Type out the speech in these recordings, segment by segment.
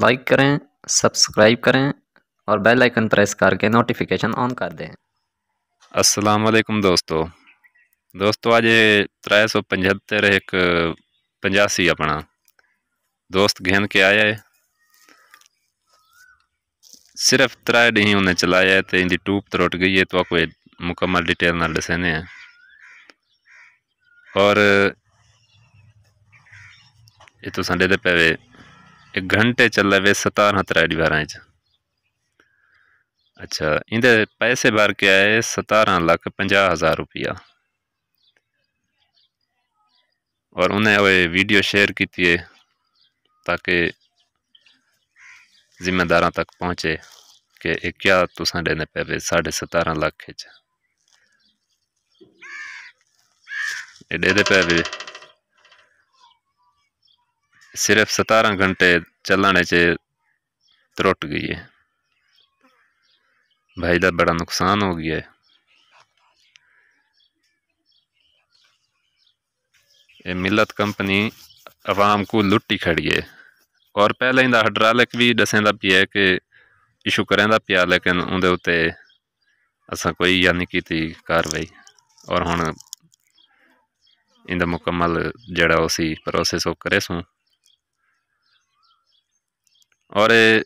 like करें subscribe करें और बेल आइकन प्रेस करके नोटिफिकेशन ऑन कर दें अस्सलाम वालेकुम दोस्तों दोस्तों आज त्रै सौ पचहत्तर एक पचासी अपना दोस्त घेन के आया है सिर्फ त्रै डी उन्हें चलाया है तो इनकी टूप त्रुट गई है तो आपको मुकम्मल डिटेल ना दसेने हैं और ये तो संडे पे ਇੱਕ ਘੰਟੇ ਚੱਲੇ ਵੇ 17 ਤਰਾ ਦੀਵਾਰਾਂ 'ਚ ਅੱਛਾ ਇਹਦੇ ਪੈਸੇ ਭਰ ਕੇ ਆਏ 17 ਲੱਖ 50 ਹਜ਼ਾਰ ਰੁਪਿਆ ਔਰ ਉਹਨੇ ਉਹ ਵੀਡੀਓ ਸ਼ੇਅਰ ਕੀਤੀ ਹੈ ਤਾਂ ਕਿ ਜ਼ਿੰਮੇਦਾਰਾਂ ਤੱਕ ਪਹੁੰਚੇ ਕਿ ਇਹ ਕਿਆ ਤੁਸੀਂ ਦੇਣੇ ਪਵੇ 17.5 ਲੱਖ ਚ ਇਹ ਦੇ ਦੇ ਪਵੇ सिर्फ सतारह घंटे चलाने से त्रुट गई है भाई का बड़ा नुकसान हो गया है ये मिलत कंपनी आवाम को लुटी खड़ी है और पहले इंदा हड्रालिक भी दसेंदा पिया है कि इशू करेंदा पिया लेकिन उनके उत्ते असा कोई यानी की कार्रवाई और हूँ इंदा मुकम्मल जड़ा उसी प्रोसेस वो करे सूँ Ore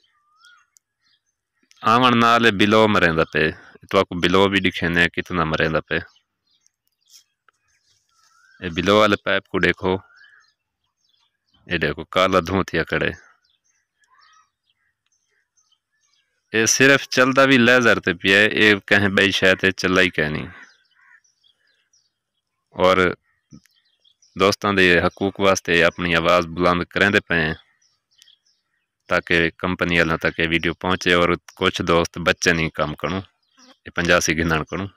avnale below mrenda pe तो आपको बिलो भी दिखेने कितना मरेला पे ये बिलो वाले पाइप को देखो ये देखो काला धुआं थिया खड़े ये सिर्फ चलता भी लेजर ते पिया ये कहें बई शायद चला ही कहनी और दोस्तों के हकूक वास्ते अपनी आवाज़ बुलंद करेंदे पे हैं ताकि कंपनी वालों तक ये वीडियो पहुंचे और कुछ दोस्त बच्चे नहीं काम करूँ ये पंजासी गिनण करूँ